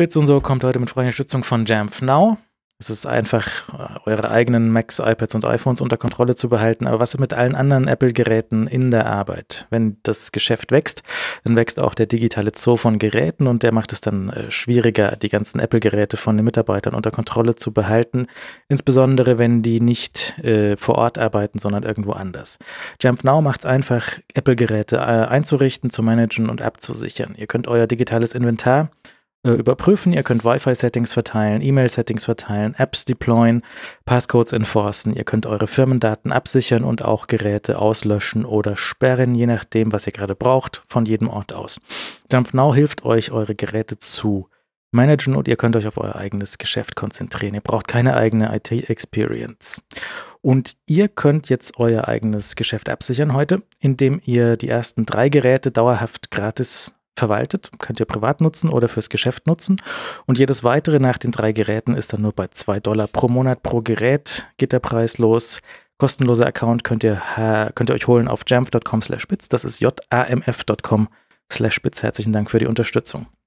Bits und so kommt heute mit freundlicher Stützung von Jamf Now. Es ist einfach, äh, eure eigenen Macs, iPads und iPhones unter Kontrolle zu behalten. Aber was ist mit allen anderen Apple-Geräten in der Arbeit? Wenn das Geschäft wächst, dann wächst auch der digitale Zoo von Geräten und der macht es dann äh, schwieriger, die ganzen Apple-Geräte von den Mitarbeitern unter Kontrolle zu behalten. Insbesondere, wenn die nicht äh, vor Ort arbeiten, sondern irgendwo anders. Jump Now macht es einfach, Apple-Geräte äh, einzurichten, zu managen und abzusichern. Ihr könnt euer digitales Inventar äh, überprüfen. Ihr könnt Wi-Fi-Settings verteilen, E-Mail-Settings verteilen, Apps deployen, Passcodes enforcen. Ihr könnt eure Firmendaten absichern und auch Geräte auslöschen oder sperren, je nachdem, was ihr gerade braucht, von jedem Ort aus. JumpNow hilft euch, eure Geräte zu managen und ihr könnt euch auf euer eigenes Geschäft konzentrieren. Ihr braucht keine eigene IT-Experience. Und ihr könnt jetzt euer eigenes Geschäft absichern heute, indem ihr die ersten drei Geräte dauerhaft gratis verwaltet, könnt ihr privat nutzen oder fürs Geschäft nutzen. Und jedes weitere nach den drei Geräten ist dann nur bei 2 Dollar pro Monat pro Gerät. Geht der Preis los. Kostenloser Account könnt ihr, könnt ihr euch holen auf jamf.com slash spitz. Das ist jamf.com slash spitz. Herzlichen Dank für die Unterstützung.